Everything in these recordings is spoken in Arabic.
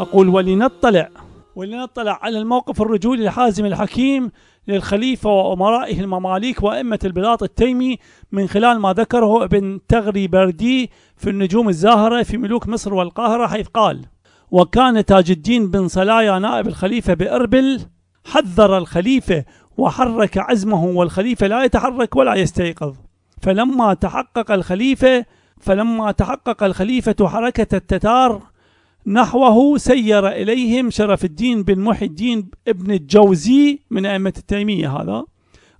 أقول ولنطلع ولنطلع على الموقف الرجولي الحازم الحكيم للخليفة وأمرائه المماليك وأئمة البلاط التيمي من خلال ما ذكره ابن تغري بردي في النجوم الزاهرة في ملوك مصر والقاهرة حيث قال وكان تاج الدين بن صلايا نائب الخليفة بإربل حذر الخليفة وحرك عزمه والخليفة لا يتحرك ولا يستيقظ فلما تحقق الخليفة فلما تحقق الخليفة حركة التتار نحوه سير إليهم شرف الدين بن محي الدين ابن الجوزي من أئمة التيمية هذا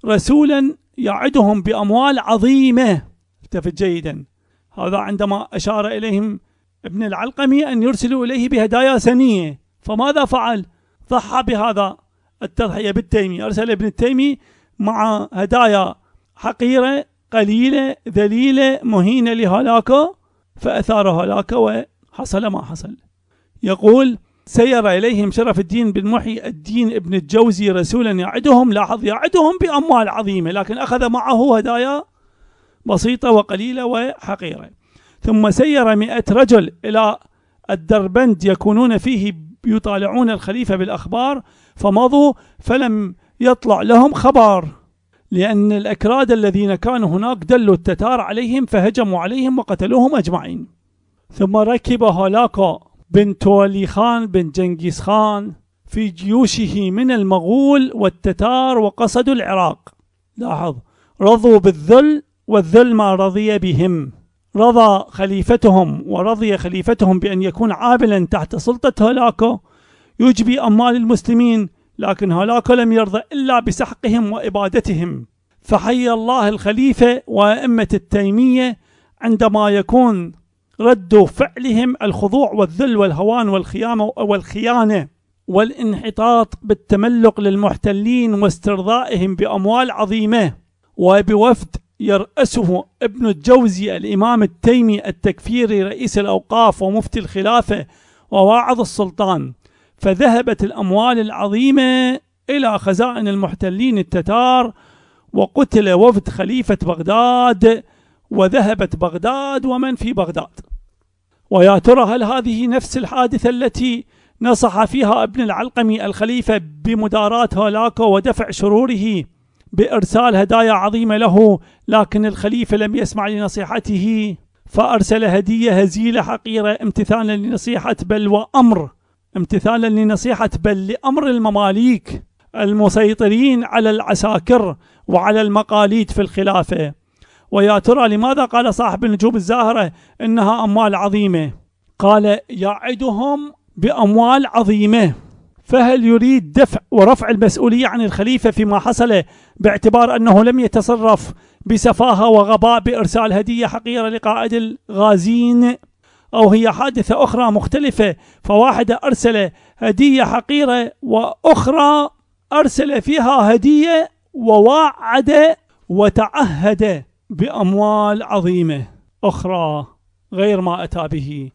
رسولا يعدهم بأموال عظيمة التفت جيدا هذا عندما أشار إليهم ابن العلقمي أن يرسلوا إليه بهدايا سنية فماذا فعل؟ ضحى بهذا التضحية بالتيمي أرسل ابن التيمي مع هدايا حقيرة قليلة ذليلة مهينة لهلاكه فأثار هلاكه وحصل ما حصل يقول سير إليهم شرف الدين بن محي الدين ابن الجوزي رسولا يعدهم لاحظ يعدهم بأموال عظيمة لكن أخذ معه هدايا بسيطة وقليلة وحقيرة ثم سير مئة رجل إلى الدربند يكونون فيه يطالعون الخليفة بالأخبار فمضوا فلم يطلع لهم خبر لأن الأكراد الذين كانوا هناك دلوا التتار عليهم فهجموا عليهم وقتلوهم أجمعين ثم ركب هولاكو بن تولي خان بن جنكيز خان في جيوشه من المغول والتتار وقصدوا العراق لاحظ رضوا بالذل والذل ما رضي بهم رضى خليفتهم ورضي خليفتهم بأن يكون عابلا تحت سلطة هولاكو يجبي أموال المسلمين لكن هولاكو لم يرضى إلا بسحقهم وإبادتهم فحي الله الخليفة وأئمة التيمية عندما يكون رد فعلهم الخضوع والذل والهوان والخيانة والخيانة والانحطاط بالتملق للمحتلين واسترضائهم بأموال عظيمة وبوفد يرأسه ابن الجوزي الإمام التيمي التكفيري رئيس الأوقاف ومفتي الخلافة وواعظ السلطان فذهبت الأموال العظيمة إلى خزائن المحتلين التتار وقتل وفد خليفة بغداد وذهبت بغداد ومن في بغداد ويا ترى هل هذه نفس الحادثة التي نصح فيها ابن العلقمي الخليفة بمداراة هولاكو ودفع شروره بإرسال هدايا عظيمة له لكن الخليفة لم يسمع لنصيحته فأرسل هدية هزيلة حقيرة امتثالا لنصيحة بل وأمر امتثالا لنصيحة بل لأمر المماليك المسيطرين على العساكر وعلى المقاليد في الخلافة ويا ترى لماذا قال صاحب النجوم الزاهرة إنها أموال عظيمة قال يعدهم بأموال عظيمة فهل يريد دفع ورفع المسؤولية عن الخليفة فيما حصل باعتبار أنه لم يتصرف بسفاهة وغباء بإرسال هدية حقيرة لقائد الغازين أو هي حادثة أخرى مختلفة فواحدة أرسل هدية حقيرة وأخرى أرسل فيها هدية ووعد وتعهد بأموال عظيمة أخرى غير ما أتى به